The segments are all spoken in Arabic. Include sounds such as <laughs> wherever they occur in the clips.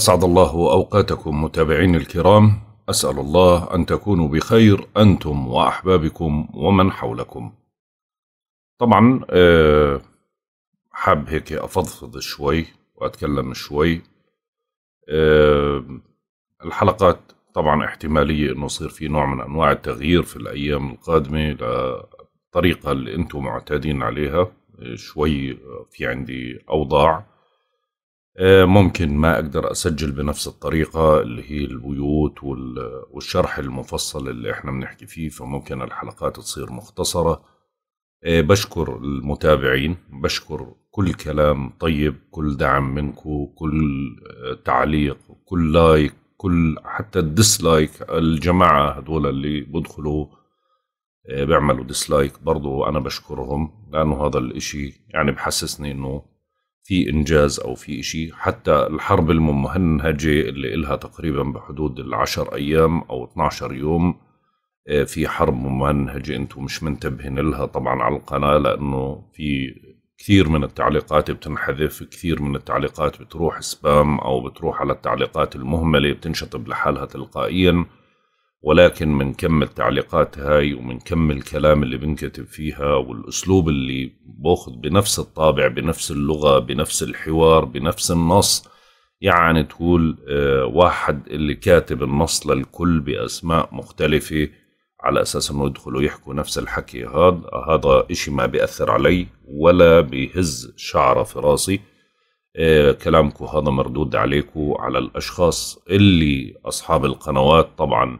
أسعد الله أوقاتكم متابعين الكرام أسأل الله أن تكونوا بخير أنتم وأحبابكم ومن حولكم طبعا آه، حاب هيك أفضفض شوي وأتكلم شوي آه، الحلقات طبعا احتمالية أنه يصير في نوع من أنواع التغيير في الأيام القادمة للطريقة اللي أنتم معتادين عليها آه، شوي في عندي أوضاع آه، ممكن ما أقدر أسجل بنفس الطريقة اللي هي البيوت والشرح المفصل اللي احنا بنحكي فيه فممكن الحلقات تصير مختصرة آه، بشكر المتابعين بشكر كل كلام طيب كل دعم منكم كل آه، تعليق كل لايك كل حتى الديسلايك الجماعة هدول اللي بدخلوا بيعملوا ديسلايك برضو أنا بشكرهم لأنه هذا الإشي يعني بحسسني إنه في انجاز او في شيء حتى الحرب الممهنجه اللي لها تقريبا بحدود العشر ايام او 12 يوم آه، في حرب ممنهجة انتم مش منتبهين لها طبعا على القناة لانه في كثير من التعليقات بتنحذف كثير من التعليقات بتروح سبام او بتروح على التعليقات المهملة بتنشطب لحالها تلقائيا ولكن من كم التعليقات هاي ومن كم الكلام اللي بنكتب فيها والأسلوب اللي باخذ بنفس الطابع بنفس اللغة بنفس الحوار بنفس النص يعني تقول آه، واحد اللي كاتب النص للكل بأسماء مختلفة على أساس أنه يدخلوا يحكوا نفس الحكي هذا هذا إشي ما بيأثر علي ولا بيهز شعرة في راسي آه، كلامكم هذا مردود عليكم على الأشخاص اللي أصحاب القنوات طبعاً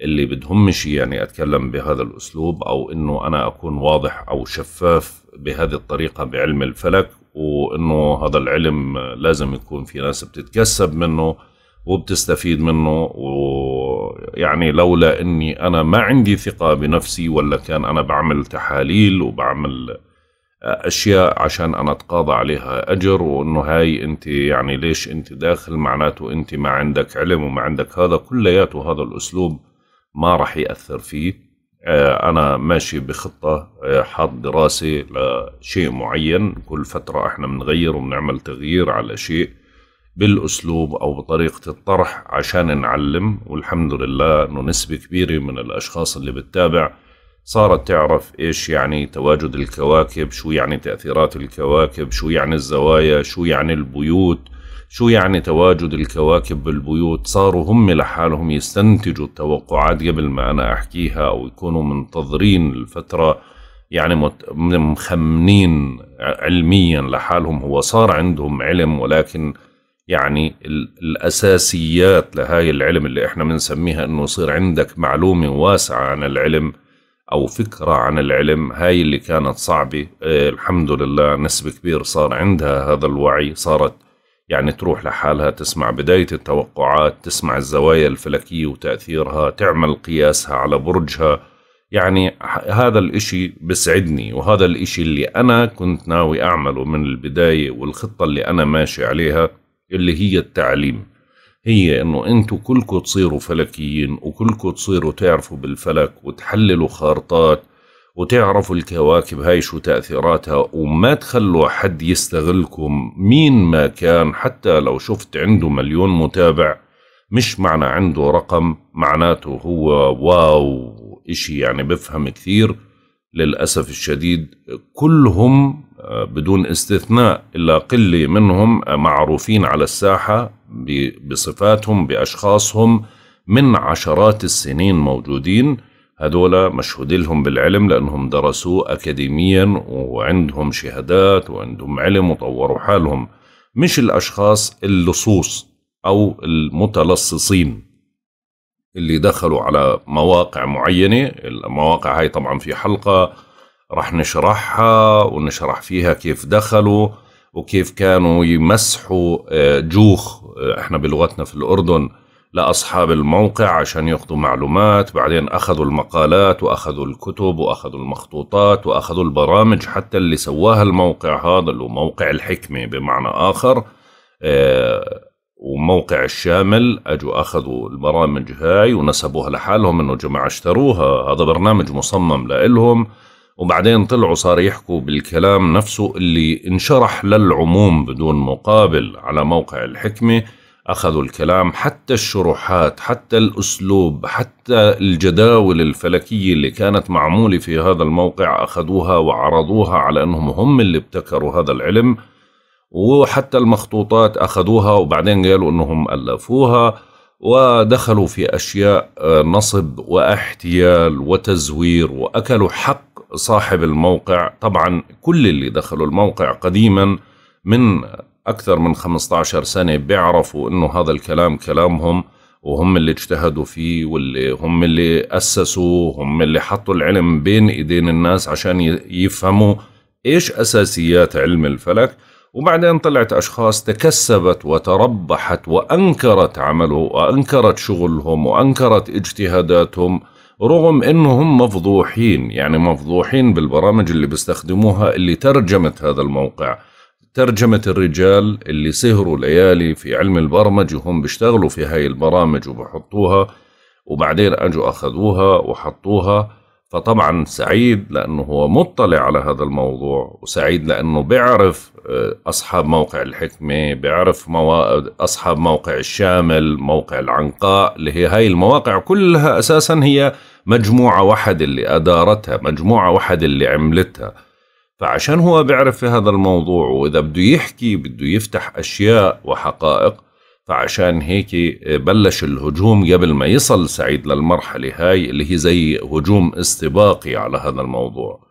اللي بدهمش يعني اتكلم بهذا الاسلوب او انه انا اكون واضح او شفاف بهذه الطريقه بعلم الفلك وانه هذا العلم لازم يكون في ناس بتتكسب منه وبتستفيد منه ويعني لولا اني انا ما عندي ثقه بنفسي ولا كان انا بعمل تحاليل وبعمل اشياء عشان انا اتقاضى عليها اجر وانه هاي انت يعني ليش انت داخل معناته انت ما عندك علم وما عندك هذا كلياته هذا الاسلوب ما راح ياثر فيه آه، انا ماشي بخطه آه، حاط دراسه لشيء معين كل فتره احنا بنغير وبنعمل تغيير على شيء بالاسلوب او بطريقه الطرح عشان نعلم والحمد لله انه نسبه كبيره من الاشخاص اللي بتتابع صارت تعرف ايش يعني تواجد الكواكب شو يعني تاثيرات الكواكب شو يعني الزوايا شو يعني البيوت شو يعني تواجد الكواكب بالبيوت صاروا هم لحالهم يستنتجوا التوقعات قبل ما أنا أحكيها أو يكونوا منتظرين الفترة يعني مخمنين علميا لحالهم هو صار عندهم علم ولكن يعني الأساسيات لهاي العلم اللي إحنا بنسميها أنه يصير عندك معلومة واسعة عن العلم أو فكرة عن العلم هاي اللي كانت صعبة آه، الحمد لله نسبة كبير صار عندها هذا الوعي صارت يعني تروح لحالها تسمع بداية التوقعات تسمع الزوايا الفلكية وتأثيرها تعمل قياسها على برجها يعني هذا الإشي بسعدني وهذا الإشي اللي أنا كنت ناوي أعمله من البداية والخطة اللي أنا ماشي عليها اللي هي التعليم هي انه انتوا كلكم تصيروا فلكيين وكلكم تصيروا تعرفوا بالفلك وتحللوا خارطات وتعرفوا الكواكب هاي شو تأثيراتها وما تخلوا حد يستغلكم مين ما كان حتى لو شفت عنده مليون متابع مش معنى عنده رقم معناته هو واو إشي يعني بفهم كثير للأسف الشديد كلهم آه، بدون استثناء إلا قلة منهم آه، معروفين على الساحة بصفاتهم بأشخاصهم من عشرات السنين موجودين هدول مشهودين لهم بالعلم لأنهم درسوا أكاديميا وعندهم شهادات وعندهم علم وطوروا حالهم مش الأشخاص اللصوص أو المتلصصين اللي دخلوا على مواقع معينة المواقع هاي طبعا في حلقة رح نشرحها ونشرح فيها كيف دخلوا وكيف كانوا يمسحوا آه، جوخ آه، احنا بلغتنا في الأردن لأصحاب الموقع عشان ياخذوا معلومات بعدين أخذوا المقالات وأخذوا الكتب وأخذوا المخطوطات وأخذوا البرامج حتى اللي سواها الموقع هذا اللي هو موقع الحكمة بمعنى آخر آه، وموقع الشامل أجوا أخذوا البرامج هاي ونسبوها لحالهم إنه جماعة اشتروها هذا برنامج مصمم لإلهم وبعدين طلعوا صار يحكوا بالكلام نفسه اللي انشرح للعموم بدون مقابل على موقع الحكمه أخذوا الكلام حتى الشروحات حتى الأسلوب حتى الجداول الفلكية اللي كانت معمولة في هذا الموقع أخذوها وعرضوها على أنهم هم اللي ابتكروا هذا العلم وحتى المخطوطات أخذوها وبعدين قالوا أنهم ألفوها ودخلوا في أشياء آه، نصب واحتيال وتزوير وأكلوا حق صاحب الموقع طبعا كل اللي دخلوا الموقع قديما من أكثر من 15 سنة بيعرفوا أنه هذا الكلام كلامهم وهم اللي اجتهدوا فيه واللي هم اللي أسسوا هم اللي حطوا العلم بين إيدين الناس عشان يفهموا إيش أساسيات علم الفلك وبعدين طلعت أشخاص تكسبت وتربحت وأنكرت عمله وأنكرت شغلهم وأنكرت اجتهاداتهم رغم انهم مفضوحين يعني مفضوحين بالبرامج اللي بيستخدموها اللي ترجمت هذا الموقع ترجمة الرجال اللي سهروا ليالي في علم البرمج وهم بيشتغلوا في هاي البرامج وبحطوها وبعدين أجوا أخذوها وحطوها فطبعا سعيد لأنه هو مطلع على هذا الموضوع وسعيد لأنه بيعرف آه، أصحاب موقع الحكمة بيعرف موا... أصحاب موقع الشامل موقع العنقاء اللي هي هاي المواقع كلها أساسا هي مجموعة واحدة اللي أدارتها مجموعة واحدة اللي عملتها فعشان هو بيعرف في هذا الموضوع واذا بده يحكي بده يفتح اشياء وحقائق فعشان هيك بلش الهجوم قبل ما يصل سعيد للمرحلة هاي اللي هي زي هجوم استباقي على هذا الموضوع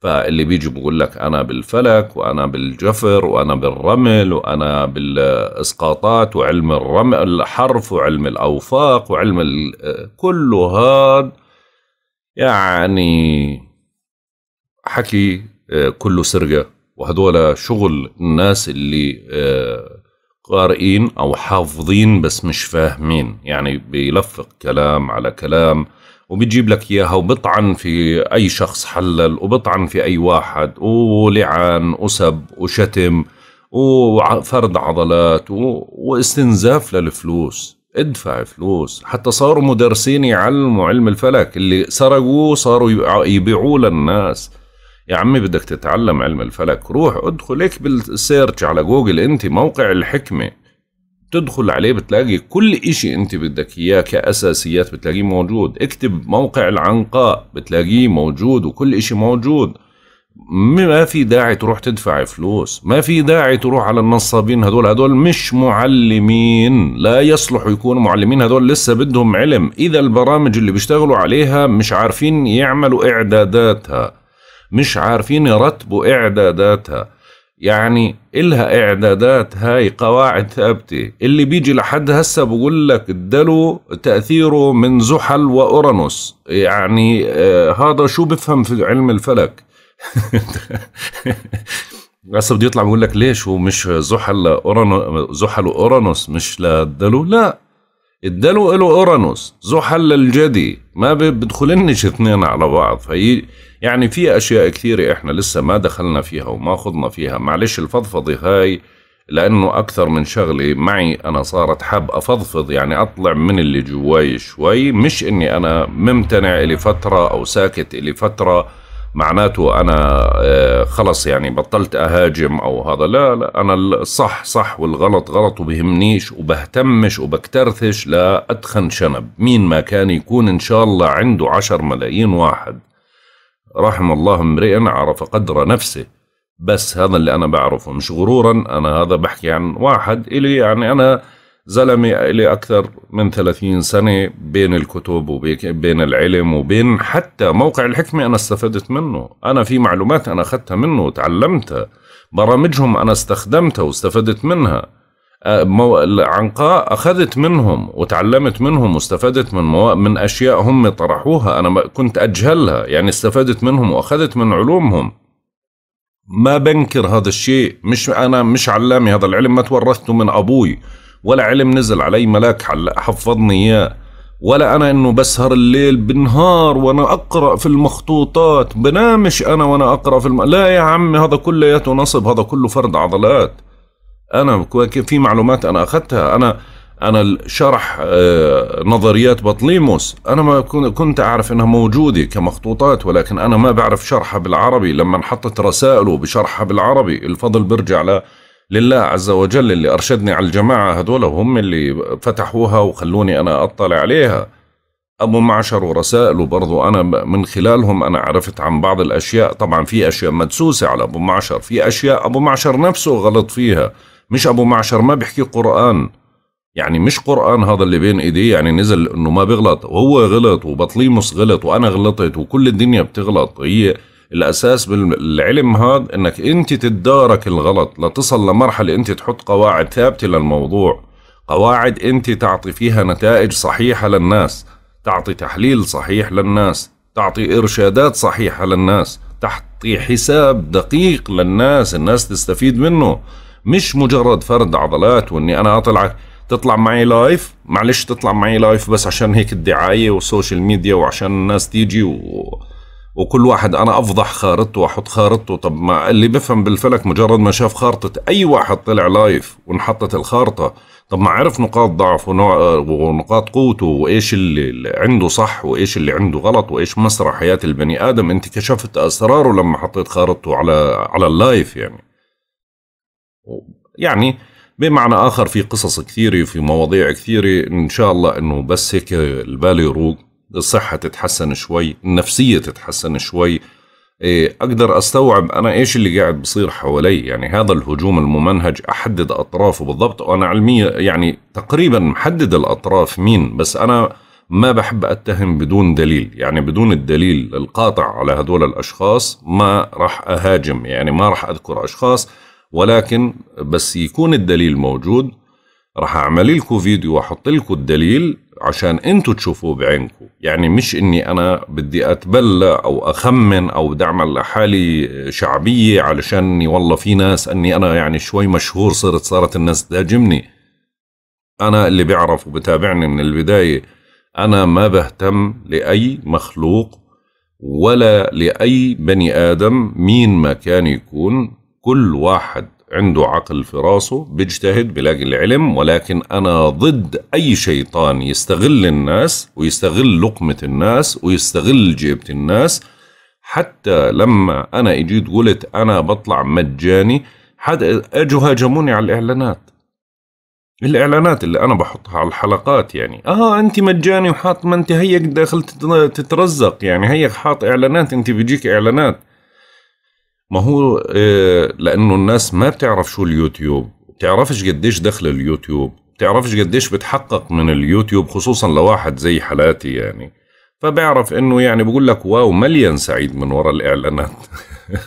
فاللي بيجي بقول لك أنا بالفلك وأنا بالجفر وأنا بالرمل وأنا بالإسقاطات وعلم الرمل الحرف وعلم الأوفاق وعلم كل هذا يعني حكي كله سرقه وهذول شغل الناس اللي آه، قارئين او حافظين بس مش فاهمين يعني بيلفق كلام على كلام وبيجيب لك اياها وبطعن في اي شخص حلل وبطعن في اي واحد ولعن وسب وشتم وفرد عضلات واستنزاف للفلوس ادفع فلوس حتى صاروا مدرسين يعلموا علم الفلك اللي سرقوه صاروا يبيعوه للناس يا عمي بدك تتعلم علم الفلك روح ادخل اكبل بالسيرش على جوجل انت موقع الحكمة تدخل عليه بتلاقي كل اشي انت بدك اياه كاساسيات بتلاقيه موجود اكتب موقع العنقاء بتلاقيه موجود وكل اشي موجود ما في داعي تروح تدفع فلوس ما في داعي تروح على النصابين هدول هدول مش معلمين لا يصلحوا يكونوا معلمين هدول لسه بدهم علم إذا البرامج اللي بيشتغلوا عليها مش عارفين يعملوا إعداداتها مش عارفين يرتبوا إعداداتها يعني إلها إعدادات هاي قواعد ثابتة اللي بيجي لحد هسه بقول لك الدلو تأثيره من زحل وأورانوس يعني آه هذا شو بفهم في علم الفلك <laughs> هسه بده يطلع بقول لك ليش هو مش زحل لأورانوس زحل وأورانوس مش للدلو لا اداله له اورانوس زحل الجدي ما بيدخلنش اثنين على بعض في يعني في اشياء كثيره احنا لسه ما دخلنا فيها وما خضنا فيها معلش الفضفضه هاي لانه اكثر من شغله معي انا صارت حاب افضفض يعني اطلع من اللي جواي شوي مش اني انا ممتنع الي فتره او ساكت الي فتره معناته انا آه، خلص يعني بطلت اهاجم او هذا لا لا انا الصح صح والغلط غلط وبهمنيش وبهتمش وبكترثش ادخن شنب مين ما كان يكون ان شاء الله عنده عشر ملايين واحد رحم الله امرئا عرف قدر نفسه بس هذا اللي انا بعرفه مش غرورا انا هذا بحكي عن واحد الي يعني انا زلمة إلي أكثر من 30 سنة بين الكتب وبين العلم وبين حتى موقع الحكمة أنا استفدت منه أنا في معلومات أنا أخذتها منه وتعلمتها برامجهم أنا استخدمتها واستفدت منها العنقاء أخذت منهم وتعلمت منهم واستفدت من مو... من أشياء هم طرحوها أنا ما كنت أجهلها يعني استفدت منهم وأخذت من علومهم ما بنكر هذا الشيء مش أنا مش علامي هذا العلم ما تورثته من أبوي ولا علم نزل علي ملاك حفظني إياه ولا أنا إنه بسهر الليل بالنهار وأنا أقرأ في المخطوطات بنامش أنا وأنا أقرأ في الم... لا يا عمي هذا كلياته نصب هذا كله فرد عضلات أنا في معلومات أنا أخذتها أنا أنا شرح آه، نظريات بطليموس أنا ما كنت أعرف أنها موجودة كمخطوطات ولكن أنا ما بعرف شرحها بالعربي لما حطت رسائله بشرحها بالعربي الفضل برجع لله عز وجل اللي أرشدني على الجماعة هذول هم اللي فتحوها وخلوني أنا أطلع عليها أبو معشر ورسائله برضو أنا من خلالهم أنا عرفت عن بعض الأشياء طبعا في أشياء مدسوسة على أبو معشر في أشياء أبو معشر نفسه غلط فيها مش أبو معشر ما بيحكي قرآن يعني مش قرآن هذا اللي بين إيديه يعني نزل إنه ما بغلط وهو غلط وبطليموس غلط وأنا غلطت وكل الدنيا بتغلط هي الاساس بالعلم هذا انك انت تتدارك الغلط لتصل لمرحله انت تحط قواعد ثابته للموضوع قواعد انت تعطي فيها نتائج صحيحه للناس تعطي تحليل صحيح للناس تعطي ارشادات صحيحه للناس تعطي حساب دقيق للناس الناس تستفيد منه مش مجرد فرد عضلات واني انا اطلعك تطلع معي لايف معلش تطلع معي لايف بس عشان هيك الدعايه والسوشيال ميديا وعشان الناس تيجي و... وكل واحد انا افضح خارطته واحط خارطته طب ما اللي بفهم بالفلك مجرد ما شاف خارطه اي واحد طلع لايف وانحطت الخارطه طب ما عرف نقاط ضعفه ونقاط قوته وايش اللي عنده صح وايش اللي عنده غلط وايش مسرح حياه البني ادم انت كشفت اسراره لما حطيت خارطته على على اللايف يعني يعني بمعنى اخر في قصص كثيره في مواضيع كثيره ان شاء الله انه بس هيك البال يروق الصحة تتحسن شوي النفسية تتحسن شوي إيه، أقدر أستوعب أنا إيش اللي قاعد بصير حوالي يعني هذا الهجوم الممنهج أحدد أطرافه بالضبط وأنا علمية يعني تقريبا محدد الأطراف مين بس أنا ما بحب أتهم بدون دليل يعني بدون الدليل القاطع على هدول الأشخاص ما راح أهاجم يعني ما راح أذكر أشخاص ولكن بس يكون الدليل موجود راح اعمل لكم فيديو واحط لكم الدليل عشان انتوا تشوفوه بعينكم يعني مش اني انا بدي اتبلى او اخمن او بدي اعمل لحالي شعبيه علشان والله في ناس اني انا يعني شوي مشهور صرت صارت الناس تهاجمني انا اللي بيعرف وبتابعني من البدايه انا ما بهتم لاي مخلوق ولا لاي بني ادم مين ما كان يكون كل واحد عنده عقل في راسه بيجتهد بلاقي العلم ولكن أنا ضد أي شيطان يستغل الناس ويستغل لقمة الناس ويستغل جيبة الناس حتى لما أنا إجيت قلت أنا بطلع مجاني حد اجوا هاجموني على الاعلانات الاعلانات اللي انا بحطها على الحلقات يعني اه انت مجاني وحاط ما انت هيك داخل تترزق يعني هيك حاط اعلانات انت بيجيك اعلانات ما هو آه، لانه الناس ما بتعرف شو اليوتيوب بتعرفش قديش دخل اليوتيوب بتعرفش قديش بتحقق من اليوتيوب خصوصا لواحد زي حالاتي يعني فبعرف انه يعني بقول لك واو مليان سعيد من وراء الاعلانات <laughs>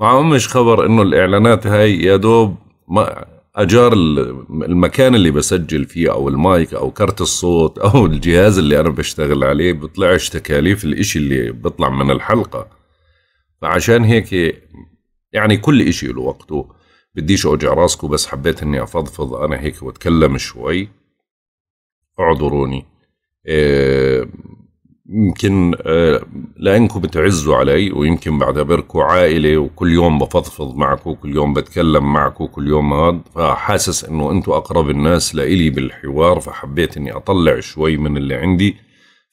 ما مش خبر انه الاعلانات هاي يا دوب ما اجار المكان اللي بسجل فيه او المايك او كرت الصوت او الجهاز اللي انا بشتغل عليه بطلعش تكاليف الاشي اللي بطلع من الحلقه فعشان هيك يعني كل إشي له وقته بديش أوجع راسكم بس حبيت إني أفضفض أنا هيك وأتكلم شوي اعذروني آه، يمكن آه، لانكم بتعزوا علي ويمكن بعتبركم عائله وكل يوم بفضفض معكم كل يوم بتكلم معكم كل يوم هذا فحاسس انه انتم اقرب الناس لإلي بالحوار فحبيت اني اطلع شوي من اللي عندي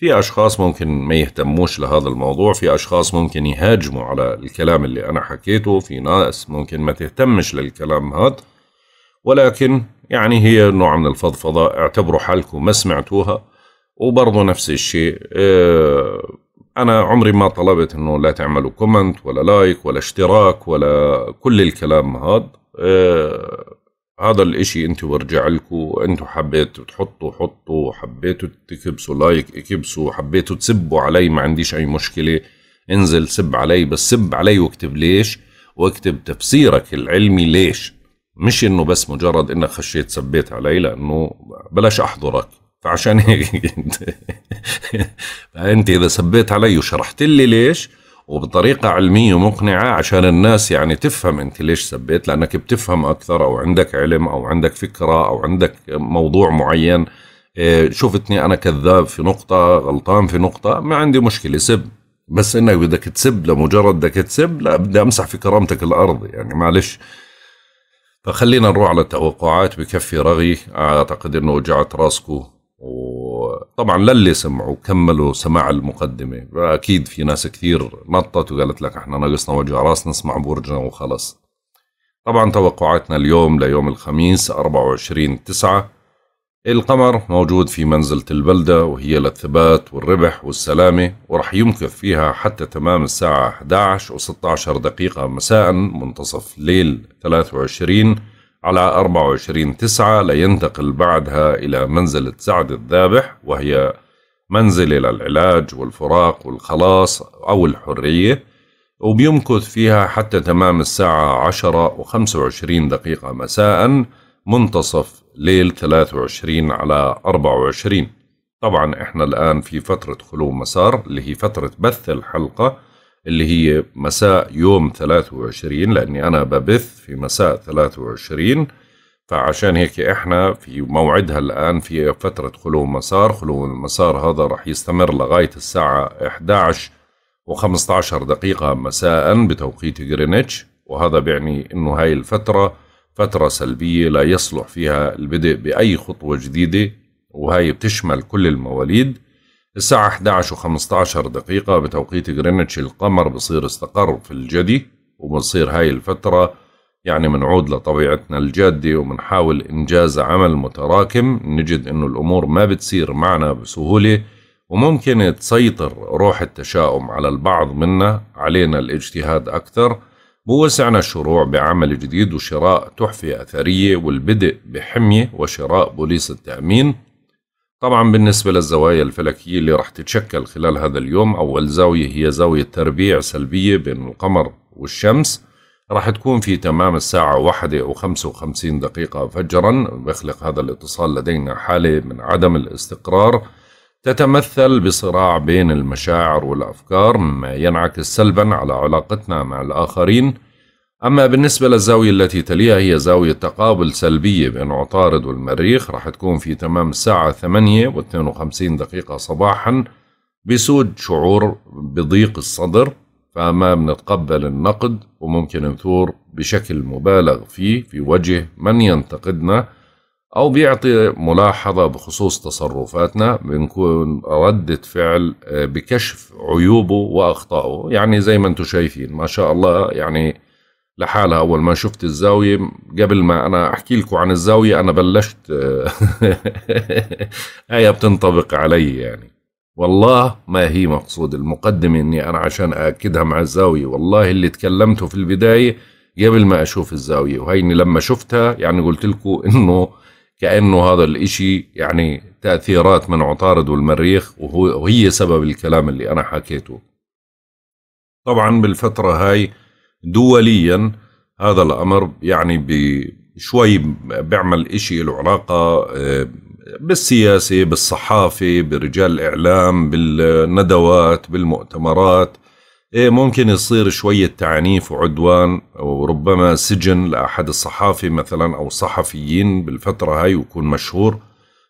في أشخاص ممكن ما يهتموش لهذا الموضوع في أشخاص ممكن يهاجموا على الكلام اللي أنا حكيته في ناس ممكن ما تهتمش للكلام هذا ولكن يعني هي نوع من الفضفضة اعتبروا حالكم ما سمعتوها وبرضه نفس الشيء اه أنا عمري ما طلبت أنه لا تعملوا كومنت ولا لايك ولا اشتراك ولا كل الكلام هذا اه هذا الاشي انت برجع لكم انتم حبيتوا تحطوا حطوا حبيتوا تكبسوا لايك اكبسوا حبيتوا تسبوا علي ما عنديش اي مشكله انزل سب علي بس سب علي واكتب ليش واكتب تفسيرك العلمي ليش مش انه بس مجرد انك خشيت سبيت علي لانه بلاش احضرك فعشان هيك <laughs> انت فانت اذا سبيت علي وشرحت لي ليش وبطريقه علميه مقنعه عشان الناس يعني تفهم انت ليش سبيت لانك بتفهم اكثر او عندك علم او عندك فكره او عندك موضوع معين إيه، شفتني انا كذاب في نقطه غلطان في نقطه ما عندي مشكله سب بس انك بدك تسب لمجرد بدك تسب لا بدي امسح في كرامتك الارض يعني معلش فخلينا نروح على التوقعات بكفي رغي اعتقد انه وجعت راسكم و وطبعا للي سمعوا كملوا سماع المقدمة أكيد في ناس كثير نطت وقالت لك احنا ناقصنا وجع راس نسمع برجنا وخلص طبعا توقعاتنا اليوم ليوم الخميس 24 تسعة القمر موجود في منزلة البلدة وهي للثبات والربح والسلامة ورح يمكث فيها حتى تمام الساعة 11 و16 دقيقة مساء منتصف ليل 23 على 24 تسعة لينتقل بعدها إلى منزلة سعد الذابح وهي منزلة للعلاج والفراق والخلاص أو الحرية وبيمكث فيها حتى تمام الساعة 10 و 25 دقيقة مساء منتصف ليل 23 على 24 طبعا احنا الآن في فترة خلو مسار اللي هي فترة بث الحلقة اللي هي مساء يوم 23 لأني أنا ببث في مساء 23 فعشان هيك احنا في موعدها الآن في فترة خلو مسار خلو المسار هذا راح يستمر لغاية الساعة 11 و15 دقيقة مساء بتوقيت جرينتش وهذا بيعني انه هاي الفترة فترة سلبية لا يصلح فيها البدء بأي خطوة جديدة وهي بتشمل كل المواليد الساعة 11 و15 دقيقة بتوقيت جرينتش القمر بصير استقر في الجدي وبصير هاي الفترة يعني منعود لطبيعتنا الجادة ومنحاول إنجاز عمل متراكم نجد إنه الأمور ما بتصير معنا بسهولة وممكن تسيطر روح التشاؤم على البعض منا علينا الاجتهاد أكثر بوسعنا الشروع بعمل جديد وشراء تحفة أثرية والبدء بحمية وشراء بوليس التأمين طبعا بالنسبة للزوايا الفلكية اللي راح تتشكل خلال هذا اليوم أول زاوية هي زاوية تربيع سلبية بين القمر والشمس راح تكون في تمام الساعة واحدة وخمسة وخمسين دقيقة فجرا بيخلق هذا الاتصال لدينا حالة من عدم الاستقرار تتمثل بصراع بين المشاعر والأفكار مما ينعكس سلبا على علاقتنا مع الآخرين أما بالنسبة للزاوية التي تليها هي زاوية تقابل سلبية بين عطارد والمريخ راح تكون في تمام الساعة 8 و 52 دقيقة صباحا بسود شعور بضيق الصدر فما بنتقبل النقد وممكن نثور بشكل مبالغ فيه في وجه من ينتقدنا أو بيعطي ملاحظة بخصوص تصرفاتنا بنكون ردة فعل آه، بكشف عيوبه وأخطائه يعني زي ما انتم شايفين ما شاء الله يعني لحالها أول ما شفت الزاوية قبل ما أنا أحكي لكم عن الزاوية أنا بلشت آية <laughs> بتنطبق علي يعني والله ما هي مقصود المقدمة إني أنا عشان أأكدها مع الزاوية والله اللي تكلمته في البداية قبل ما أشوف الزاوية وهيني لما شفتها يعني قلت لكم <laughs> إنه كأنه هذا الإشي يعني تأثيرات من عطارد والمريخ وهو وهي سبب الكلام اللي أنا حكيته طبعا بالفترة هاي دوليا هذا الأمر يعني بشوي بيعمل إشي له علاقة آه، بالسياسة بالصحافة برجال الإعلام بالندوات بالمؤتمرات إيه، ممكن يصير شوية تعنيف وعدوان وربما سجن لأحد الصحافة مثلا أو صحفيين بالفترة هاي ويكون مشهور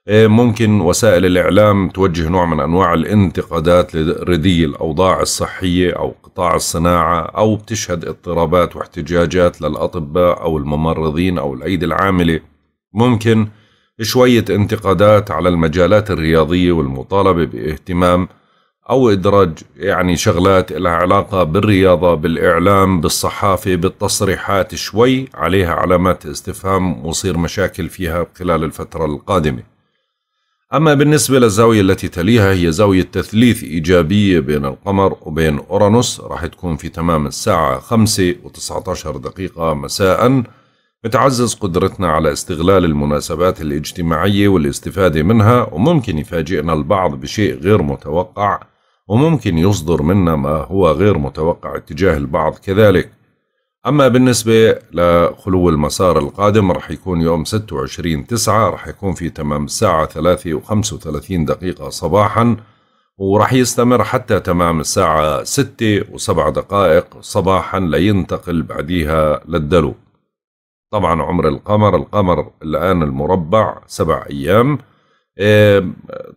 إيه، ممكن وسائل الإعلام توجه نوع من أنواع الانتقادات لردي الأوضاع الصحية أو قطاع الصناعة أو بتشهد اضطرابات واحتجاجات للأطباء أو الممرضين أو الأيدي العاملة ممكن شوية انتقادات على المجالات الرياضية والمطالبة باهتمام أو إدراج يعني شغلات لها علاقة بالرياضة بالإعلام بالصحافة بالتصريحات شوي عليها علامات استفهام وصير مشاكل فيها خلال الفترة القادمة أما بالنسبة للزاوية التي تليها هي زاوية تثليث إيجابية بين القمر وبين أورانوس راح تكون في تمام الساعة 5 و19 دقيقة مساءً بتعزز قدرتنا على استغلال المناسبات الاجتماعية والاستفادة منها وممكن يفاجئنا البعض بشيء غير متوقع وممكن يصدر منا ما هو غير متوقع اتجاه البعض كذلك أما بالنسبة لخلو المسار القادم رح يكون يوم 26 تسعة رح يكون في تمام الساعة 3 و35 دقيقة صباحا ورح يستمر حتى تمام الساعة 6 و7 دقائق صباحا لينتقل بعديها للدلو طبعا عمر القمر القمر الآن المربع سبع أيام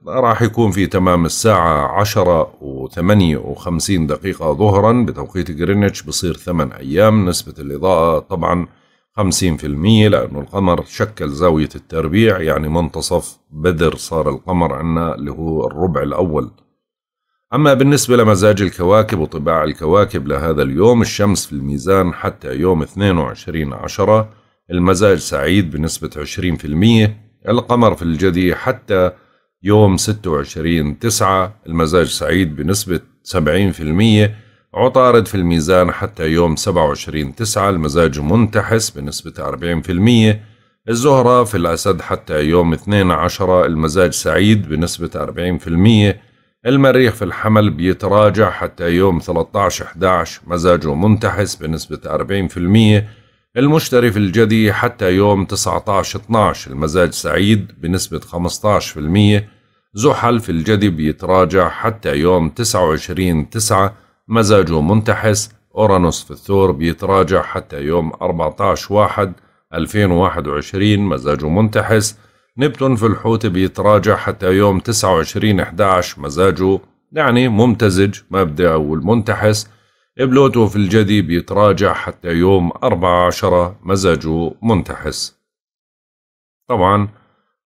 راح يكون في تمام الساعة عشرة وثمانية وخمسين دقيقة ظهرا بتوقيت جرينتش بصير ثمان أيام نسبة الإضاءة طبعا خمسين في المية لأنه القمر شكل زاوية التربيع يعني منتصف بدر صار القمر عنا اللي هو الربع الأول أما بالنسبة لمزاج الكواكب وطباع الكواكب لهذا اليوم الشمس في الميزان حتى يوم 22 عشرة المزاج سعيد بنسبة 20% القمر في الجدي حتى يوم 26 تسعة المزاج سعيد بنسبة 70% عطارد في الميزان حتى يوم 27 تسعة المزاج منتحس بنسبة 40% الزهرة في الأسد حتى يوم 12 المزاج سعيد بنسبة 40% المريخ في الحمل بيتراجع حتى يوم 13 11 مزاجه منتحس بنسبة 40% المشتري في الجدي حتى يوم 19-12 المزاج سعيد بنسبة 15% زحل في الجدي بيتراجع حتى يوم 29-9 مزاجه منتحس أورانوس في الثور بيتراجع حتى يوم 14-1 2021 مزاجه منتحس نبتون في الحوت بيتراجع حتى يوم 29-11 مزاجه يعني ممتزج مبدع والمنتحس بلوتو في الجدي بيتراجع حتى يوم أربعة عشرة مزاجه منتحس طبعا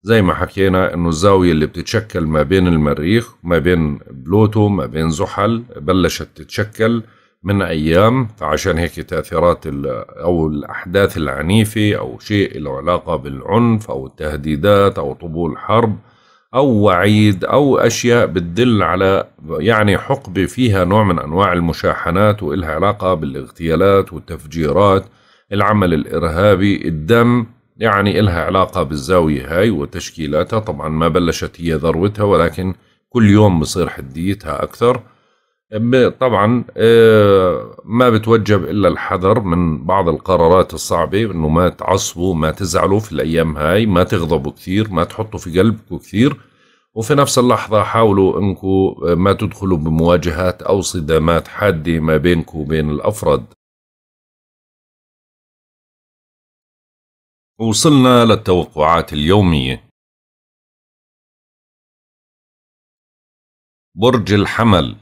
زي ما حكينا انه الزاوية اللي بتتشكل ما بين المريخ ما بين بلوتو ما بين زحل بلشت تتشكل من ايام فعشان هيك تاثيرات او الاحداث العنيفه او شيء له علاقه بالعنف او التهديدات او طبول حرب أو وعيد أو أشياء بتدل على يعني حقبة فيها نوع من أنواع المشاحنات وإلها علاقة بالاغتيالات والتفجيرات العمل الإرهابي الدم يعني إلها علاقة بالزاوية هاي وتشكيلاتها طبعا ما بلشت هي ذروتها ولكن كل يوم بصير حديتها أكثر طبعا آه، ما بتوجب الا الحذر من بعض القرارات الصعبه انه ما تعصبوا ما تزعلوا في الايام هاي ما تغضبوا كثير ما تحطوا في قلبكم كثير وفي نفس اللحظه حاولوا انكم آه، ما تدخلوا بمواجهات او صدامات حاده ما بينكم وبين الافراد وصلنا للتوقعات اليوميه برج الحمل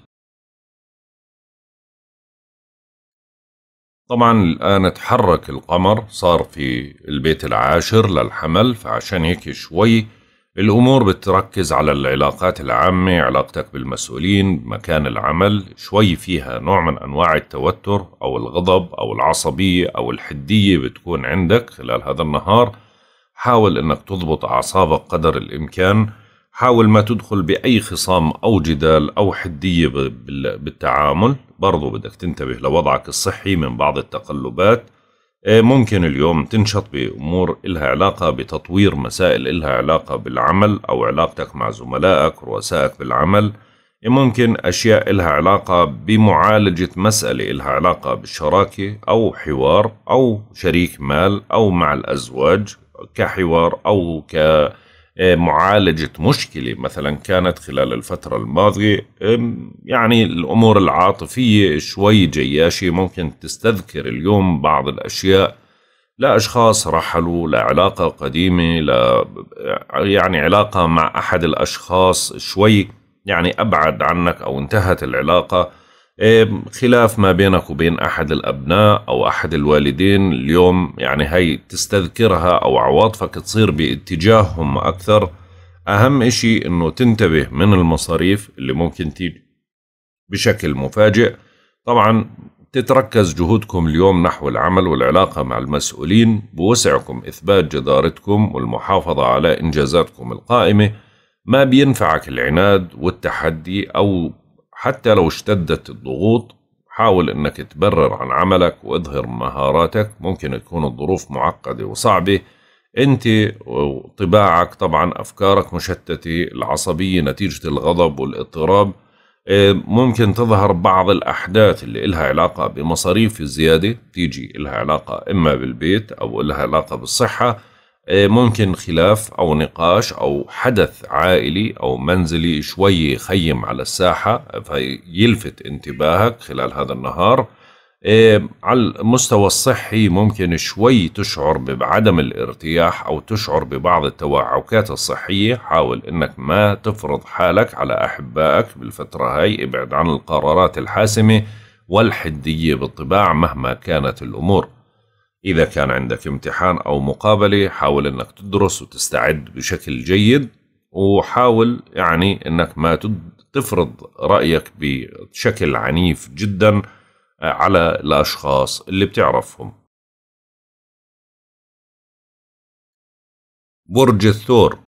طبعا الآن اتحرك القمر صار في البيت العاشر للحمل فعشان هيك شوي الأمور بتركز على العلاقات العامة علاقتك بالمسؤولين مكان العمل شوي فيها نوع من أنواع التوتر أو الغضب أو العصبية أو الحدية بتكون عندك خلال هذا النهار حاول أنك تضبط أعصابك قدر الإمكان حاول ما تدخل بأي خصام أو جدال أو حدية بالتعامل برضو بدك تنتبه لوضعك الصحي من بعض التقلبات آه، ممكن اليوم تنشط بأمور إلها علاقة بتطوير مسائل إلها علاقة بالعمل أو علاقتك مع زملائك رؤسائك بالعمل آه، ممكن أشياء إلها علاقة بمعالجة مسألة إلها علاقة بالشراكة أو حوار أو شريك مال أو مع الأزواج كحوار أو ك معالجة مشكلة مثلا كانت خلال الفترة الماضية يعني الأمور العاطفية شوي جياشة ممكن تستذكر اليوم بعض الأشياء لأشخاص رحلوا لعلاقة قديمة ل يعني علاقة مع أحد الأشخاص شوي يعني أبعد عنك أو انتهت العلاقة إيه، خلاف ما بينك وبين أحد الأبناء أو أحد الوالدين اليوم يعني هي تستذكرها أو عواطفك تصير باتجاههم أكثر أهم إشي أنه تنتبه من المصاريف اللي ممكن تيجي بشكل مفاجئ طبعا تتركز جهودكم اليوم نحو العمل والعلاقة مع المسؤولين بوسعكم إثبات جدارتكم والمحافظة على إنجازاتكم القائمة ما بينفعك العناد والتحدي أو حتى لو اشتدت الضغوط حاول انك تبرر عن عملك واظهر مهاراتك ممكن تكون الظروف معقدة وصعبة انت وطباعك طبعا افكارك مشتتة العصبية نتيجة الغضب والاضطراب آه، ممكن تظهر بعض الأحداث اللي إلها علاقة بمصاريف الزيادة تيجي إلها علاقة إما بالبيت أو إلها علاقة بالصحة آه، ممكن خلاف أو نقاش أو حدث عائلي أو منزلي شوي يخيم على الساحة فيلفت انتباهك خلال هذا النهار آه، على المستوى الصحي ممكن شوي تشعر بعدم الارتياح أو تشعر ببعض التوعكات الصحية حاول أنك ما تفرض حالك على أحبائك بالفترة هاي ابعد عن القرارات الحاسمة والحدية بالطباع مهما كانت الأمور إذا كان عندك امتحان أو مقابلة حاول أنك تدرس وتستعد بشكل جيد وحاول يعني أنك ما تفرض رأيك بشكل عنيف جدا آه، على الأشخاص اللي بتعرفهم برج الثور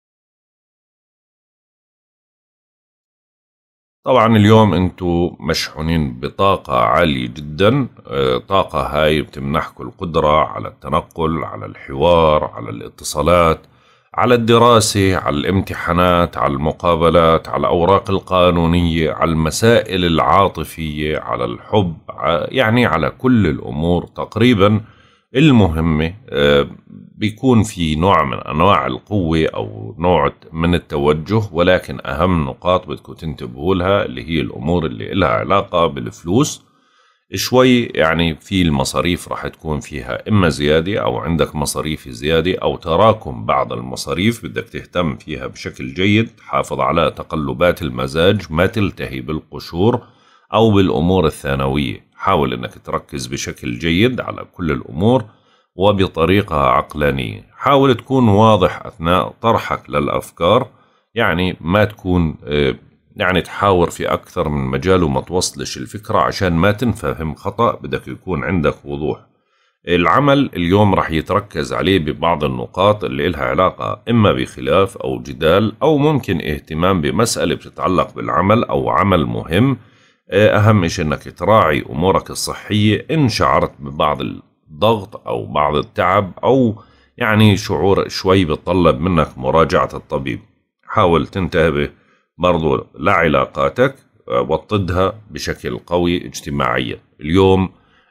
طبعا اليوم انتم مشحونين بطاقة عالية جدا الطاقة آه، هاي بتمنحكم القدرة على التنقل على الحوار على الاتصالات على الدراسة على الامتحانات على المقابلات على الأوراق القانونية على المسائل العاطفية على الحب يعني على كل الأمور تقريبا المهمة آه، بيكون في نوع من انواع القوه او نوع من التوجه ولكن اهم نقاط بدكم تنتبهوا لها اللي هي الامور اللي إلها علاقه بالفلوس شوي يعني في المصاريف راح تكون فيها اما زياده او عندك مصاريف زياده او تراكم بعض المصاريف بدك تهتم فيها بشكل جيد تحافظ على تقلبات المزاج ما تلتهي بالقشور او بالامور الثانويه حاول انك تركز بشكل جيد على كل الامور وبطريقة عقلانية حاول تكون واضح أثناء طرحك للأفكار يعني ما تكون آه، يعني تحاور في أكثر من مجال وما توصلش الفكرة عشان ما تنفهم خطأ بدك يكون عندك وضوح العمل اليوم رح يتركز عليه ببعض النقاط اللي إلها علاقة إما بخلاف أو جدال أو ممكن اهتمام بمسألة بتتعلق بالعمل أو عمل مهم آه، أهم شيء إنك تراعي أمورك الصحية إن شعرت ببعض ضغط أو بعض التعب أو يعني شعور شوي بتطلب منك مراجعة الطبيب حاول تنتبه برضو لعلاقاتك آه، وطدها بشكل قوي اجتماعيا اليوم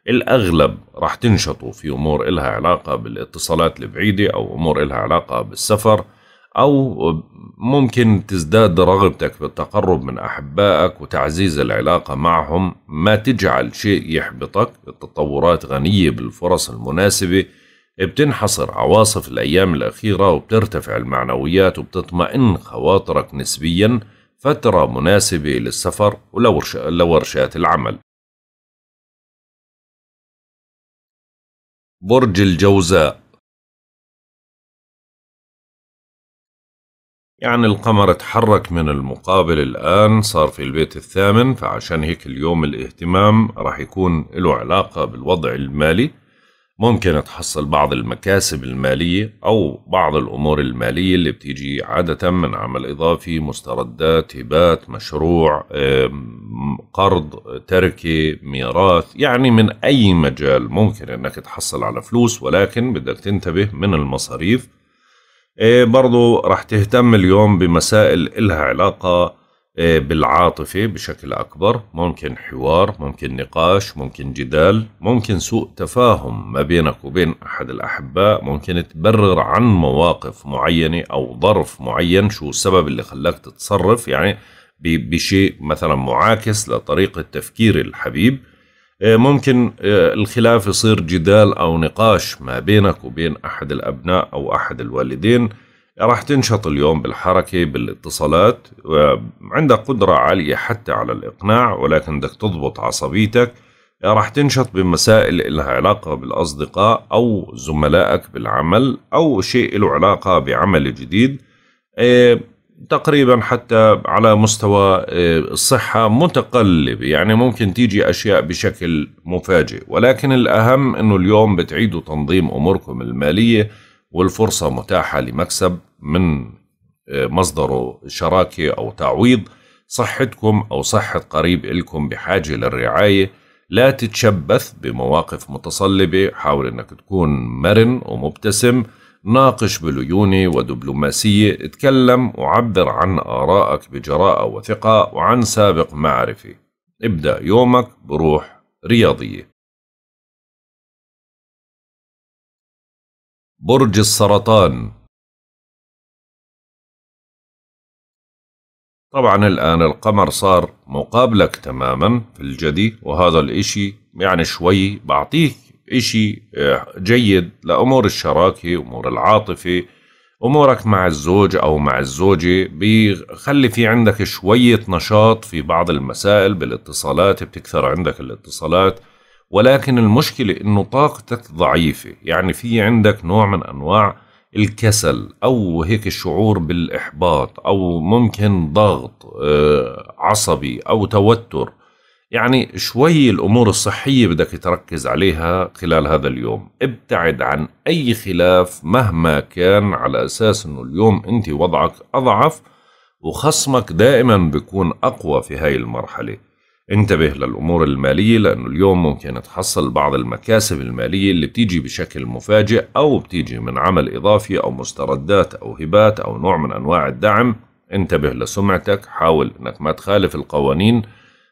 الأغلب راح تنشطوا في أمور إلها علاقة بالاتصالات البعيدة أو أمور إلها علاقة بالسفر أو ممكن تزداد رغبتك بالتقرب من أحبائك وتعزيز العلاقة معهم ما تجعل شيء يحبطك التطورات غنية بالفرص المناسبة بتنحصر عواصف الأيام الأخيرة وبترتفع المعنويات وبتطمئن خواطرك نسبيا فترة مناسبة للسفر ولورشات العمل برج الجوزاء يعني القمر اتحرك من المقابل الآن صار في البيت الثامن فعشان هيك اليوم الاهتمام راح يكون له علاقة بالوضع المالي ممكن تحصل بعض المكاسب المالية أو بعض الأمور المالية اللي بتيجي عادة من عمل إضافي مستردات هبات مشروع قرض تركة ميراث يعني من أي مجال ممكن أنك تحصل على فلوس ولكن بدك تنتبه من المصاريف إيه، برضو رح تهتم اليوم بمسائل إلها علاقة إيه، بالعاطفة بشكل أكبر ممكن حوار ممكن نقاش ممكن جدال ممكن سوء تفاهم ما بينك وبين أحد الأحباء ممكن تبرر عن مواقف معينة أو ظرف معين شو السبب اللي خلاك تتصرف يعني بشيء مثلا معاكس لطريقة تفكير الحبيب آه، ممكن آه، الخلاف يصير جدال أو نقاش ما بينك وبين أحد الأبناء أو أحد الوالدين راح تنشط اليوم بالحركة بالاتصالات وعندك قدرة عالية حتى على الإقناع ولكن بدك تضبط عصبيتك راح تنشط بمسائل لها علاقة بالأصدقاء أو زملائك بالعمل أو شيء له علاقة بعمل جديد آه، تقريبا حتى على مستوى آه، الصحة متقلب يعني ممكن تيجي أشياء بشكل مفاجئ ولكن الأهم أنه اليوم بتعيدوا تنظيم أموركم المالية والفرصة متاحة لمكسب من آه، مصدره شراكة أو تعويض صحتكم أو صحة قريب لكم بحاجة للرعاية لا تتشبث بمواقف متصلبة حاول أنك تكون مرن ومبتسم ناقش بليوني ودبلوماسية اتكلم وعبر عن آرائك بجراءة وثقة وعن سابق معرفة ابدأ يومك بروح رياضية برج السرطان طبعا الآن القمر صار مقابلك تماما في الجدي وهذا الإشي يعني شوي بعطيك إشي آه، جيد لأمور الشراكة أمور العاطفة أمورك مع الزوج أو مع الزوجة بخلي في عندك شوية نشاط في بعض المسائل بالاتصالات بتكثر عندك الاتصالات ولكن المشكلة إنه طاقتك ضعيفة يعني في عندك نوع من أنواع الكسل أو هيك الشعور بالإحباط أو ممكن ضغط آه، عصبي أو توتر يعني شوي الأمور الصحية بدك تركز عليها خلال هذا اليوم ابتعد عن أي خلاف مهما كان على أساس أنه اليوم أنت وضعك أضعف وخصمك دائما بيكون أقوى في هاي المرحلة انتبه للأمور المالية لأنه اليوم ممكن تحصل بعض المكاسب المالية اللي بتيجي بشكل مفاجئ أو بتيجي من عمل إضافي أو مستردات أو هبات أو نوع من أنواع الدعم انتبه لسمعتك حاول أنك ما تخالف القوانين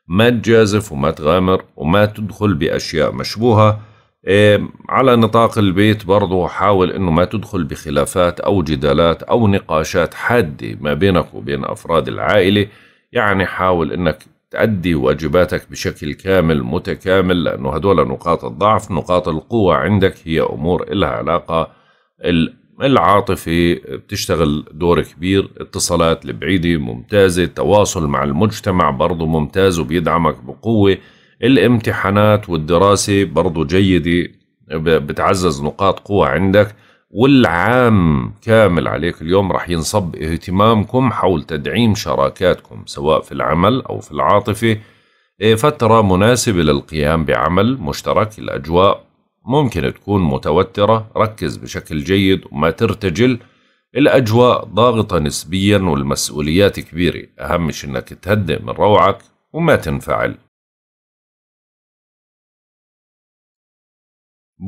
ما تجازف وما تغامر وما تدخل بأشياء مشبوهة إيه، على نطاق البيت برضو حاول أنه ما تدخل بخلافات أو جدالات أو نقاشات حادة ما بينك وبين أفراد العائلة يعني حاول أنك تأدي واجباتك بشكل كامل متكامل لأنه هدول نقاط الضعف نقاط القوة عندك هي أمور إلها علاقة العاطفة بتشتغل دور كبير اتصالات البعيدة ممتازة التواصل مع المجتمع برضه ممتاز وبيدعمك بقوة الامتحانات والدراسة برضه جيدة بتعزز نقاط قوة عندك والعام كامل عليك اليوم رح ينصب اهتمامكم حول تدعيم شراكاتكم سواء في العمل أو في العاطفة إيه، فترة مناسبة للقيام بعمل مشترك الأجواء ممكن تكون متوترة ركز بشكل جيد وما ترتجل الأجواء ضاغطة نسبيا والمسؤوليات كبيرة أهم شي أنك تهدئ من روعك وما تنفعل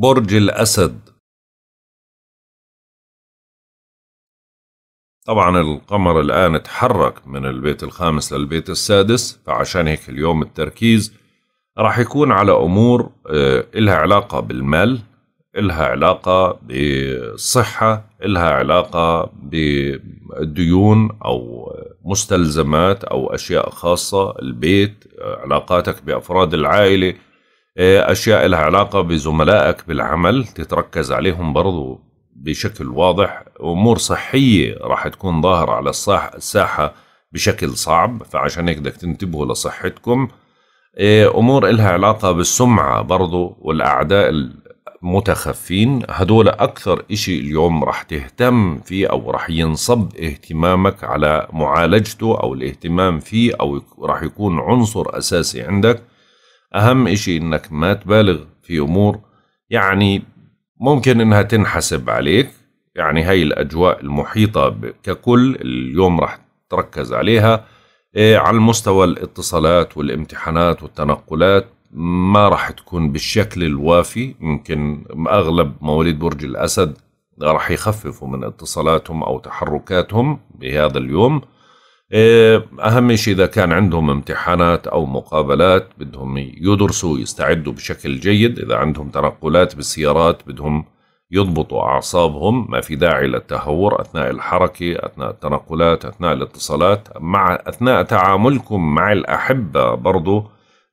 برج الأسد طبعا القمر الآن تحرك من البيت الخامس للبيت السادس فعشان هيك اليوم التركيز راح يكون على امور آه، إلها علاقه بالمال إلها علاقه بالصحه إلها علاقه بالديون او مستلزمات او اشياء خاصه البيت آه، علاقاتك بافراد العائله آه، اشياء لها علاقه بزملائك بالعمل تتركز عليهم برضو بشكل واضح امور صحيه راح تكون ظاهره على الساحه بشكل صعب فعشان هيك بدك تنتبهوا لصحتكم إيه، امور إلها علاقه بالسمعه برضو والاعداء المتخفين هدول اكثر إشي اليوم رح تهتم فيه او رح ينصب اهتمامك على معالجته او الاهتمام فيه او رح يكون عنصر اساسي عندك اهم إشي انك ما تبالغ في امور يعني ممكن انها تنحسب عليك يعني هاي الاجواء المحيطه ككل اليوم رح تركز عليها إيه، على المستوى الاتصالات والامتحانات والتنقلات ما راح تكون بالشكل الوافي يمكن اغلب مواليد برج الاسد راح يخففوا من اتصالاتهم او تحركاتهم بهذا اليوم إيه، اهم شيء اذا كان عندهم امتحانات او مقابلات بدهم يدرسوا يستعدوا بشكل جيد اذا عندهم تنقلات بالسيارات بدهم يضبطوا أعصابهم ما في داعي للتهور أثناء الحركة أثناء التنقلات أثناء الاتصالات مع أثناء تعاملكم مع الأحبة برضو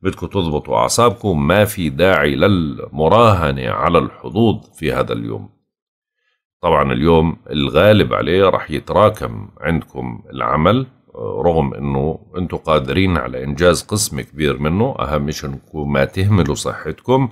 بدكم تضبطوا أعصابكم ما في داعي للمراهنة على الحظوظ في هذا اليوم طبعا اليوم الغالب عليه رح يتراكم عندكم العمل رغم انه انتم قادرين على انجاز قسم كبير منه اهم شيء انكم ما تهملوا صحتكم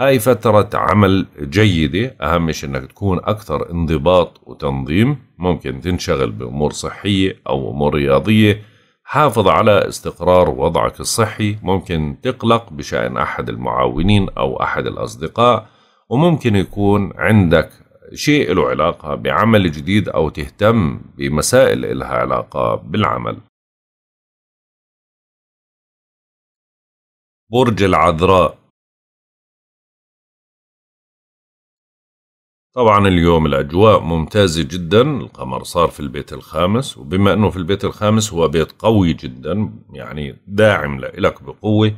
هاي فترة عمل جيدة أهم شيء أنك تكون أكثر انضباط وتنظيم ممكن تنشغل بأمور صحية أو أمور رياضية حافظ على استقرار وضعك الصحي ممكن تقلق بشأن أحد المعاونين أو أحد الأصدقاء وممكن يكون عندك شيء له علاقة بعمل جديد أو تهتم بمسائل إلها علاقة بالعمل برج العذراء طبعا اليوم الأجواء ممتازة جدا القمر صار في البيت الخامس وبما أنه في البيت الخامس هو بيت قوي جدا يعني داعم لك بقوة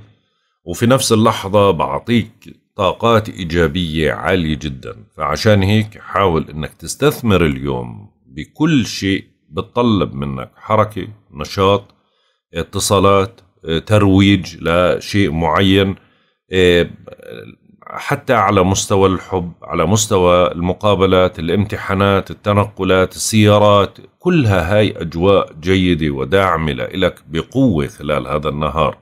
وفي نفس اللحظة بعطيك طاقات إيجابية عالية جدا فعشان هيك حاول أنك تستثمر اليوم بكل شيء بتطلب منك حركة نشاط اتصالات ترويج لشيء معين إيه، حتى على مستوى الحب على مستوى المقابلات الامتحانات التنقلات السيارات كلها هاي أجواء جيدة وداعمة لإلك بقوة خلال هذا النهار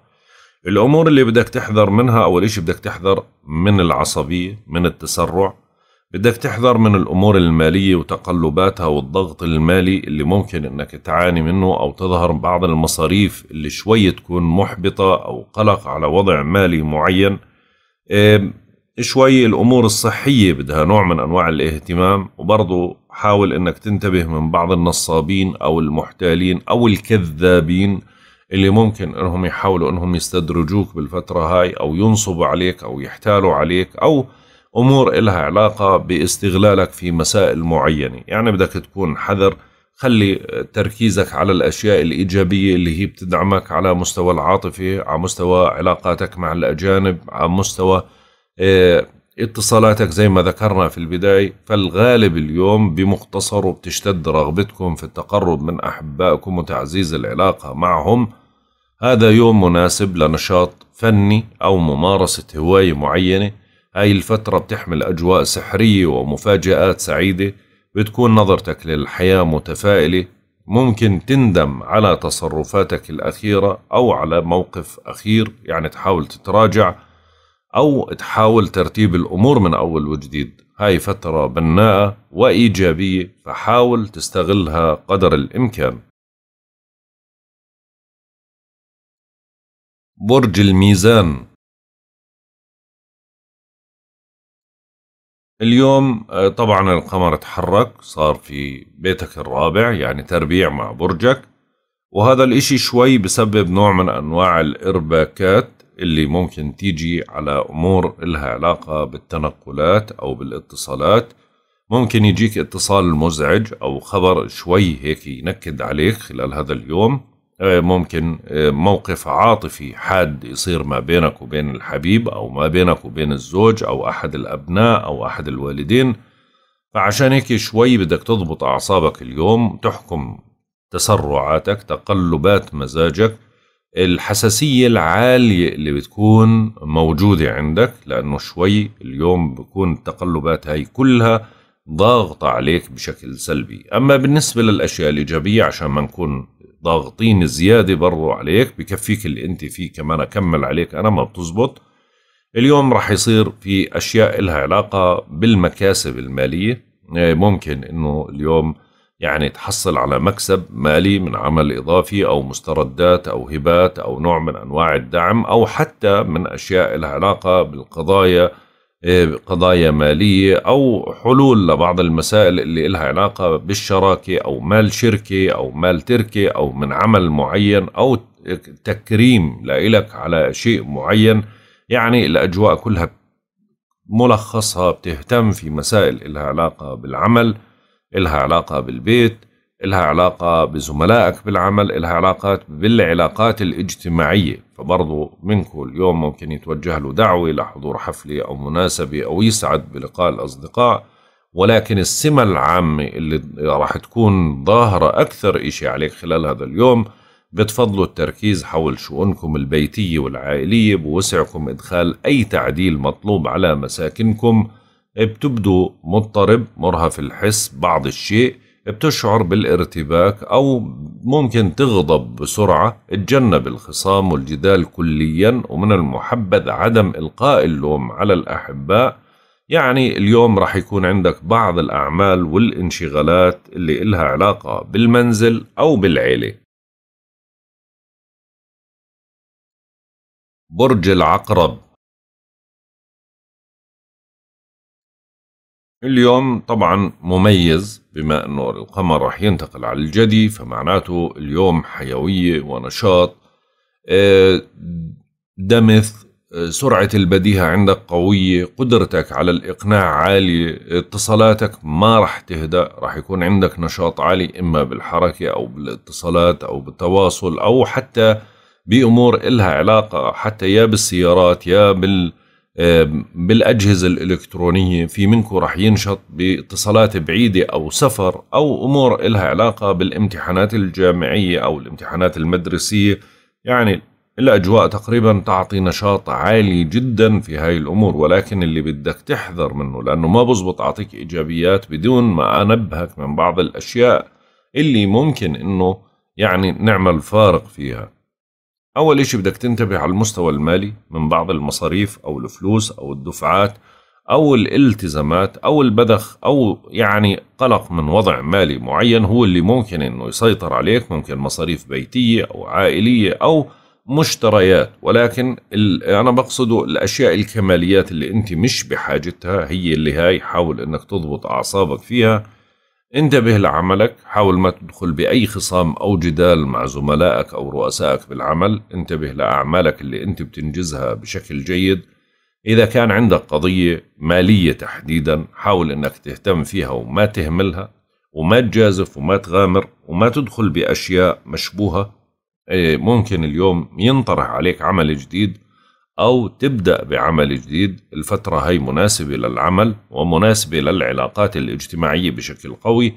الأمور اللي بدك تحذر منها أول إشي بدك تحذر من العصبية من التسرع بدك تحذر من الأمور المالية وتقلباتها والضغط المالي اللي ممكن إنك تعاني منه أو تظهر بعض المصاريف اللي شوي تكون محبطة أو قلق على وضع مالي معين إيه، شوي الأمور الصحية بدها نوع من أنواع الاهتمام وبرضو حاول أنك تنتبه من بعض النصابين أو المحتالين أو الكذابين اللي ممكن أنهم يحاولوا أنهم يستدرجوك بالفترة هاي أو ينصبوا عليك أو يحتالوا عليك أو أمور إلها علاقة باستغلالك في مسائل معينة يعني بدك تكون حذر خلي تركيزك على الأشياء الإيجابية اللي هي بتدعمك على مستوى العاطفة على مستوى علاقاتك مع الأجانب على مستوى آه، اتصالاتك زي ما ذكرنا في البداية فالغالب اليوم بمختصر بتشتد رغبتكم في التقرب من أحبائكم وتعزيز العلاقة معهم هذا يوم مناسب لنشاط فني أو ممارسة هواية معينة هاي الفترة بتحمل أجواء سحرية ومفاجآت سعيدة بتكون نظرتك للحياة متفائلة ممكن تندم على تصرفاتك الأخيرة أو على موقف أخير يعني تحاول تتراجع أو تحاول ترتيب الأمور من أول وجديد هاي فترة بناءة وإيجابية فحاول تستغلها قدر الإمكان برج الميزان اليوم آه، طبعا القمر تحرك صار في بيتك الرابع يعني تربيع مع برجك وهذا الاشي شوي بسبب نوع من انواع الارباكات اللي ممكن تيجي على أمور إلها علاقة بالتنقلات أو بالاتصالات ممكن يجيك اتصال مزعج أو خبر شوي هيك ينكد عليك خلال هذا اليوم آه، ممكن آه، موقف عاطفي حاد يصير ما بينك وبين الحبيب أو ما بينك وبين الزوج أو أحد الأبناء أو أحد الوالدين فعشان هيك شوي بدك تضبط أعصابك اليوم تحكم تسرعاتك تقلبات مزاجك الحساسية العالية اللي بتكون موجودة عندك لأنه شوي اليوم بكون التقلبات هاي كلها ضاغطة عليك بشكل سلبي أما بالنسبة للأشياء الإيجابية عشان ما نكون ضاغطين زيادة برضو عليك بكفيك اللي أنت فيه كمان أكمل عليك أنا ما بتزبط اليوم راح يصير في أشياء لها علاقة بالمكاسب المالية آه، ممكن أنه اليوم يعني تحصل على مكسب مالي من عمل إضافي أو مستردات أو هبات أو نوع من أنواع الدعم أو حتى من أشياء لها علاقة بالقضايا آه، قضايا مالية أو حلول لبعض المسائل اللي لها علاقة بالشراكة أو مال شركة أو مال تركة أو من عمل معين أو تكريم لإلك على شيء معين يعني الأجواء كلها ملخصها بتهتم في مسائل لها علاقة بالعمل إلها علاقة بالبيت إلها علاقة بزملائك بالعمل إلها علاقات بالعلاقات الاجتماعية فبرضو منكم اليوم ممكن يتوجه له دعوة لحضور حفلة أو مناسبة أو يسعد بلقاء الأصدقاء ولكن السمة العامة اللي راح تكون ظاهرة أكثر إشي عليك خلال هذا اليوم بتفضلوا التركيز حول شؤونكم البيتية والعائلية بوسعكم إدخال أي تعديل مطلوب على مساكنكم بتبدو مضطرب مرهف الحس بعض الشيء بتشعر بالارتباك أو ممكن تغضب بسرعة تجنب الخصام والجدال كليا ومن المحبذ عدم إلقاء اللوم على الأحباء يعني اليوم رح يكون عندك بعض الأعمال والانشغالات اللي إلها علاقة بالمنزل أو بالعيلة برج العقرب اليوم طبعا مميز بما انه القمر رح ينتقل على الجدي فمعناته اليوم حيويه ونشاط آه، دمث آه، سرعه البديهه عندك قويه قدرتك على الاقناع عاليه اتصالاتك ما رح تهدا رح يكون عندك نشاط عالي اما بالحركه او بالاتصالات او بالتواصل او حتى بامور إلها علاقه حتى يا بالسيارات يا بال بالاجهزه الالكترونيه في منكم رح ينشط باتصالات بعيده او سفر او امور إلها علاقه بالامتحانات الجامعيه او الامتحانات المدرسيه يعني الاجواء تقريبا تعطي نشاط عالي جدا في هاي الامور ولكن اللي بدك تحذر منه لانه ما بزبط اعطيك ايجابيات بدون ما انبهك من بعض الاشياء اللي ممكن انه يعني نعمل فارق فيها أول إشي بدك تنتبه على المستوى المالي من بعض المصاريف أو الفلوس أو الدفعات أو الالتزامات أو البذخ أو يعني قلق من وضع مالي معين هو اللي ممكن إنه يسيطر عليك ممكن مصاريف بيتية أو عائلية أو مشتريات ولكن أنا بقصد الأشياء الكماليات اللي أنت مش بحاجتها هي اللي هاي حاول إنك تضبط أعصابك فيها انتبه لعملك حاول ما تدخل بأي خصام أو جدال مع زملائك أو رؤسائك بالعمل انتبه لأعمالك اللي أنت بتنجزها بشكل جيد إذا كان عندك قضية مالية تحديدا حاول أنك تهتم فيها وما تهملها وما تجازف وما تغامر وما تدخل بأشياء مشبوهة إيه، ممكن اليوم ينطرح عليك عمل جديد أو تبدأ بعمل جديد الفترة هي مناسبة للعمل ومناسبة للعلاقات الاجتماعية بشكل قوي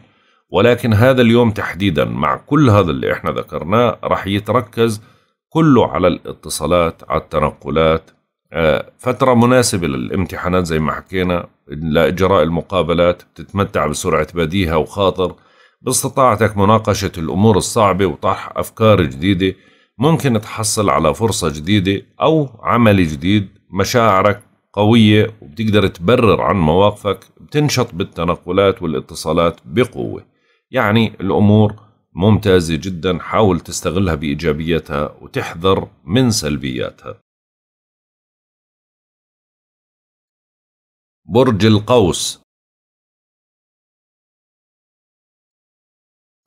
ولكن هذا اليوم تحديدا مع كل هذا اللي احنا ذكرناه رح يتركز كله على الاتصالات على التنقلات آه، فترة مناسبة للامتحانات زي ما حكينا لإجراء المقابلات بتتمتع بسرعة بديهة وخاطر باستطاعتك مناقشة الأمور الصعبة وطرح أفكار جديدة ممكن تحصل على فرصة جديدة أو عمل جديد مشاعرك قوية وبتقدر تبرر عن مواقفك بتنشط بالتنقلات والاتصالات بقوة يعني الأمور ممتازة جدا حاول تستغلها بإيجابياتها وتحذر من سلبياتها برج القوس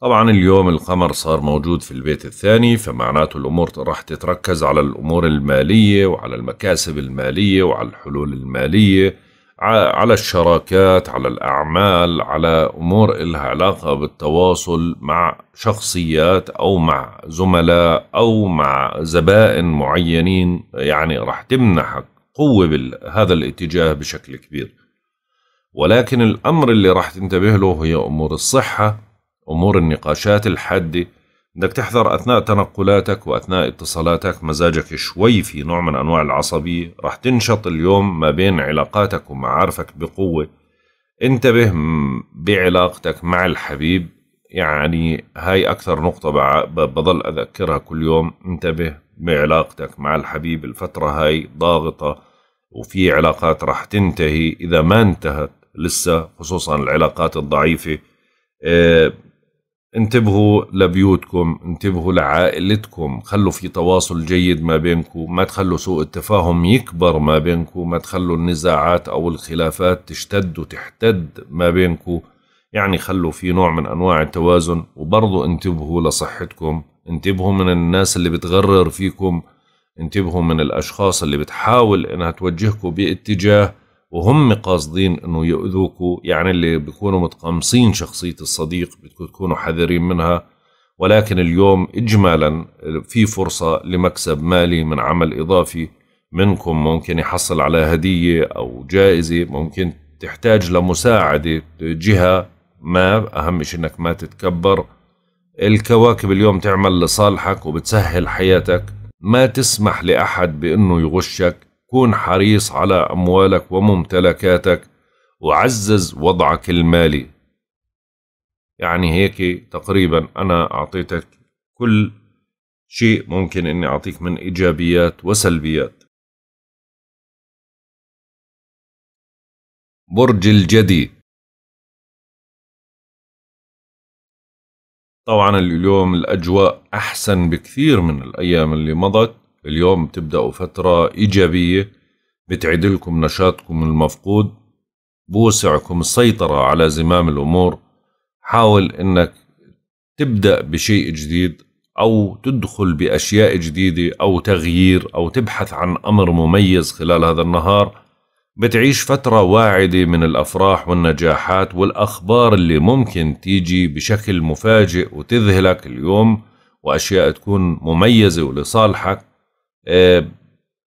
طبعا اليوم القمر صار موجود في البيت الثاني فمعناته الأمور راح تتركز على الأمور المالية وعلى المكاسب المالية وعلى الحلول المالية على الشراكات على الأعمال على أمور إلها علاقة بالتواصل مع شخصيات أو مع زملاء أو مع زبائن معينين يعني راح تمنحك قوة بهذا الاتجاه بشكل كبير ولكن الأمر اللي راح تنتبه له هي أمور الصحة أمور النقاشات الحادة بدك تحذر أثناء تنقلاتك وأثناء اتصالاتك مزاجك شوي في نوع من أنواع العصبية رح تنشط اليوم ما بين علاقاتك ومعارفك بقوة انتبه بعلاقتك مع الحبيب يعني هاي أكثر نقطة بضل أذكرها كل يوم انتبه بعلاقتك مع الحبيب الفترة هاي ضاغطة وفي علاقات رح تنتهي إذا ما انتهت لسه خصوصا العلاقات الضعيفة آه، انتبهوا لبيوتكم انتبهوا لعائلتكم خلوا في تواصل جيد ما بينكم ما تخلوا سوء التفاهم يكبر ما بينكم ما تخلوا النزاعات أو الخلافات تشتد وتحتد ما بينكم يعني خلوا في نوع من أنواع التوازن وبرضو انتبهوا لصحتكم انتبهوا من الناس اللي بتغرر فيكم انتبهوا من الأشخاص اللي بتحاول إنها توجهكم باتجاه وهم قاصدين انه يؤذوكوا يعني اللي بيكونوا متقمصين شخصيه الصديق بتكونوا تكونوا حذرين منها ولكن اليوم اجمالا في فرصه لمكسب مالي من عمل اضافي منكم ممكن يحصل على هديه او جائزه ممكن تحتاج لمساعده جهه ما اهم شيء انك ما تتكبر الكواكب اليوم تعمل لصالحك وبتسهل حياتك ما تسمح لاحد بانه يغشك كن حريص على أموالك وممتلكاتك وعزز وضعك المالي يعني هيك تقريبا أنا أعطيتك كل شيء ممكن أني أعطيك من إيجابيات وسلبيات برج الجدي طبعا اليوم الأجواء أحسن بكثير من الأيام اللي مضت اليوم تبدأوا فترة إيجابية بتعدلكم نشاطكم المفقود بوسعكم السيطرة على زمام الأمور حاول أنك تبدأ بشيء جديد أو تدخل بأشياء جديدة أو تغيير أو تبحث عن أمر مميز خلال هذا النهار بتعيش فترة واعدة من الأفراح والنجاحات والأخبار اللي ممكن تيجي بشكل مفاجئ وتذهلك اليوم وأشياء تكون مميزة ولصالحك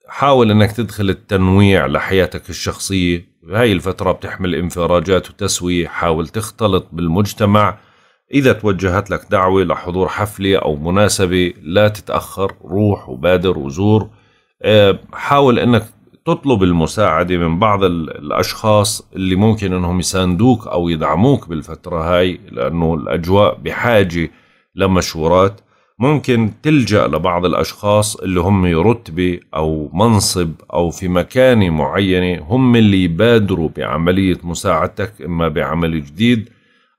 حاول انك تدخل التنويع لحياتك الشخصيه هاي الفتره بتحمل انفراجات وتسويه حاول تختلط بالمجتمع اذا توجهت لك دعوه لحضور حفله او مناسبه لا تتاخر روح وبادر وزور آه، حاول انك تطلب المساعدة من بعض الأشخاص اللي ممكن أنهم يساندوك أو يدعموك بالفترة هاي لأنه الأجواء بحاجة لمشورات ممكن تلجأ لبعض الأشخاص اللي هم رتبة أو منصب أو في مكانة معينة هم اللي يبادروا بعملية مساعدتك إما بعمل جديد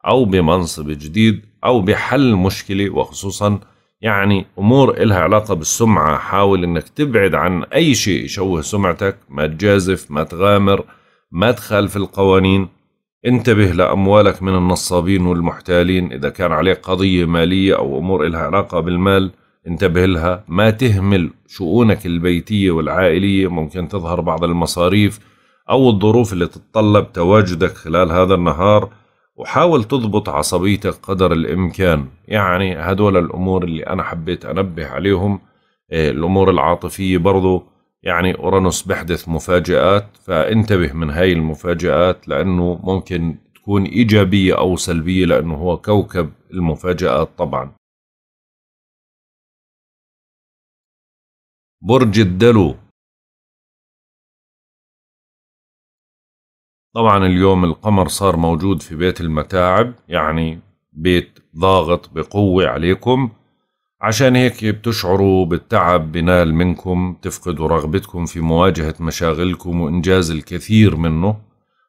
أو بمنصب جديد أو بحل مشكلة وخصوصا يعني أمور إلها علاقة بالسمعة حاول إنك تبعد عن أي شيء يشوه سمعتك ما تجازف ما تغامر ما تخالف القوانين انتبه لأموالك من النصابين والمحتالين إذا كان عليك قضية مالية أو أمور إلها علاقة بالمال انتبه لها ما تهمل شؤونك البيتية والعائلية ممكن تظهر بعض المصاريف أو الظروف اللي تتطلب تواجدك خلال هذا النهار وحاول تضبط عصبيتك قدر الإمكان يعني هدول الأمور اللي أنا حبيت أنبه عليهم إيه، الأمور العاطفية برضو يعني أورانوس بيحدث مفاجآت فانتبه من هاي المفاجآت لأنه ممكن تكون إيجابية أو سلبية لأنه هو كوكب المفاجآت طبعا برج الدلو طبعا اليوم القمر صار موجود في بيت المتاعب يعني بيت ضاغط بقوة عليكم عشان هيك بتشعروا بالتعب بنال منكم تفقدوا رغبتكم في مواجهة مشاغلكم وإنجاز الكثير منه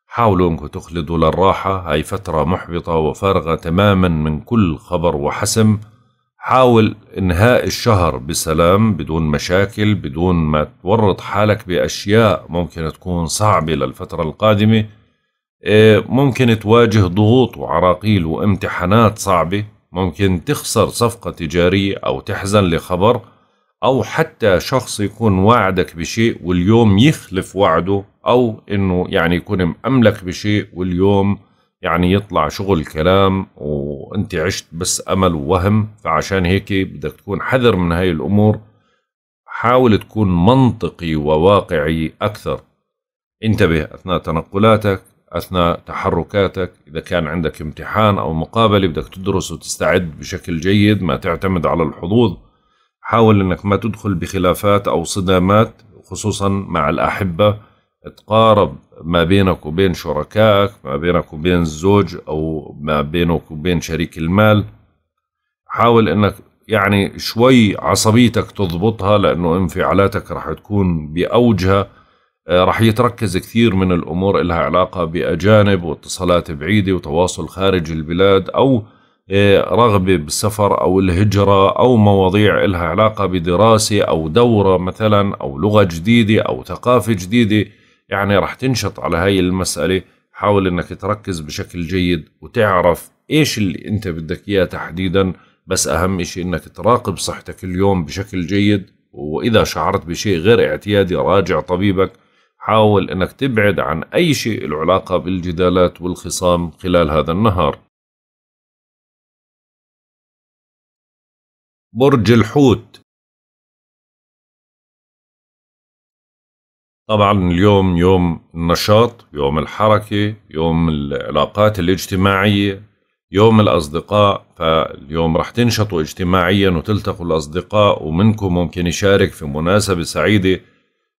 حاولوا أنكم تخلدوا للراحة هاي فترة محبطة وفارغة تماما من كل خبر وحسم حاول إنهاء الشهر بسلام بدون مشاكل بدون ما تورط حالك بأشياء ممكن تكون صعبة للفترة القادمة إيه، ممكن تواجه ضغوط وعراقيل وامتحانات صعبة ممكن تخسر صفقة تجارية أو تحزن لخبر أو حتى شخص يكون وعدك بشيء واليوم يخلف وعده أو إنه يعني يكون مأملك بشيء واليوم يعني يطلع شغل كلام وانت عشت بس امل ووهم فعشان هيك بدك تكون حذر من هاي الامور حاول تكون منطقي وواقعي اكثر انتبه اثناء تنقلاتك اثناء تحركاتك اذا كان عندك امتحان او مقابله بدك تدرس وتستعد بشكل جيد ما تعتمد على الحظوظ حاول انك ما تدخل بخلافات او صدامات خصوصا مع الاحبه تقارب ما بينك وبين شركائك ما بينك وبين الزوج او ما بينك وبين شريك المال حاول انك يعني شوي عصبيتك تضبطها لانه انفعالاتك راح تكون باوجها آه، راح يتركز كثير من الأمور لها علاقة بأجانب واتصالات بعيدة وتواصل خارج البلاد أو آه، رغبة بالسفر أو الهجرة أو مواضيع لها علاقة بدراسة أو دورة مثلا أو لغة جديدة أو ثقافة جديدة يعني راح تنشط على هاي المسألة حاول انك تركز بشكل جيد وتعرف ايش اللي انت بدك اياه تحديدا بس اهم شيء انك تراقب صحتك اليوم بشكل جيد واذا شعرت بشيء غير اعتيادي راجع طبيبك حاول أنك تبعد عن أي شيء له علاقة بالجدالات والخصام خلال هذا النهار برج الحوت طبعا اليوم يوم النشاط يوم الحركة يوم العلاقات الاجتماعية يوم الأصدقاء فاليوم رح تنشطوا اجتماعيا وتلتقوا الأصدقاء ومنكم ممكن يشارك في مناسبة سعيدة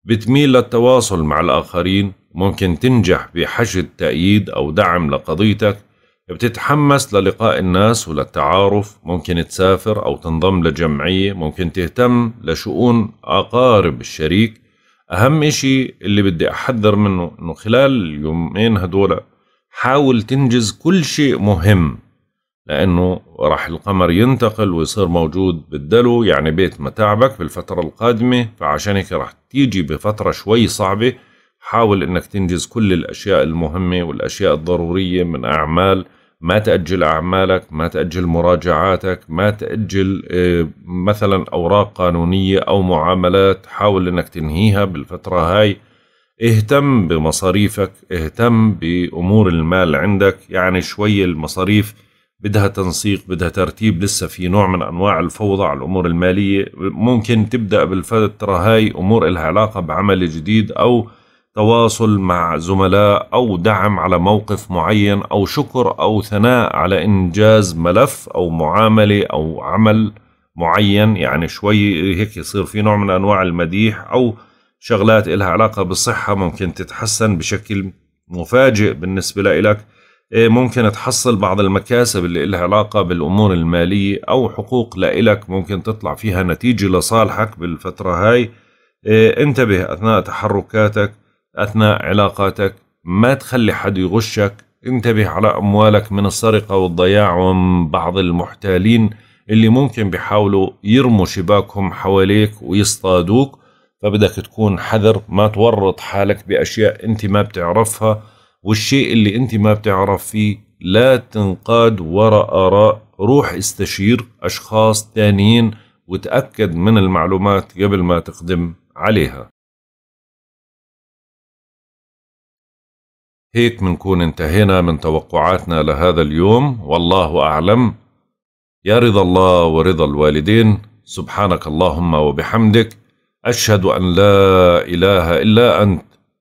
بتميل للتواصل مع الآخرين ممكن تنجح بحشد تأييد أو دعم لقضيتك بتتحمس للقاء الناس وللتعارف ممكن تسافر أو تنضم لجمعية ممكن تهتم لشؤون أقارب الشريك أهم إشي اللي بدي أحذر منه إنه خلال اليومين هدول حاول تنجز كل شيء مهم لأنه راح القمر ينتقل ويصير موجود بالدلو يعني بيت متاعبك بالفترة القادمة فعشان هيك راح تيجي بفترة شوي صعبة حاول انك تنجز كل الاشياء المهمة والاشياء الضرورية من اعمال ما تأجل أعمالك ما تأجل مراجعاتك ما تأجل آه، مثلا أوراق قانونية أو معاملات حاول أنك تنهيها بالفترة هاي اهتم بمصاريفك اهتم بأمور المال عندك يعني شوي المصاريف بدها تنسيق بدها ترتيب لسه في نوع من أنواع الفوضى على الأمور المالية ممكن تبدأ بالفترة هاي أمور إلها علاقة بعمل جديد أو تواصل مع زملاء أو دعم على موقف معين أو شكر أو ثناء على إنجاز ملف أو معاملة أو عمل معين يعني شوي هيك يصير في نوع من أنواع المديح أو شغلات إلها علاقة بالصحة ممكن تتحسن بشكل مفاجئ بالنسبة لك إيه، ممكن تحصل بعض المكاسب اللي لها علاقة بالأمور المالية أو حقوق لإلك ممكن تطلع فيها نتيجة لصالحك بالفترة هاي إيه، انتبه أثناء تحركاتك أثناء علاقاتك ما تخلي حد يغشك انتبه على أموالك من السرقة والضياع ومن بعض المحتالين اللي ممكن بيحاولوا يرموا شباكهم حواليك ويصطادوك فبدك تكون حذر ما تورط حالك بأشياء انت ما بتعرفها والشيء اللي انت ما بتعرف فيه لا تنقاد وراء آراء روح استشير أشخاص تانيين وتأكد من المعلومات قبل ما تقدم عليها هيك منكون انتهينا من توقعاتنا لهذا اليوم والله أعلم يا رضا الله ورضا الوالدين سبحانك اللهم وبحمدك أشهد أن لا إله إلا أنت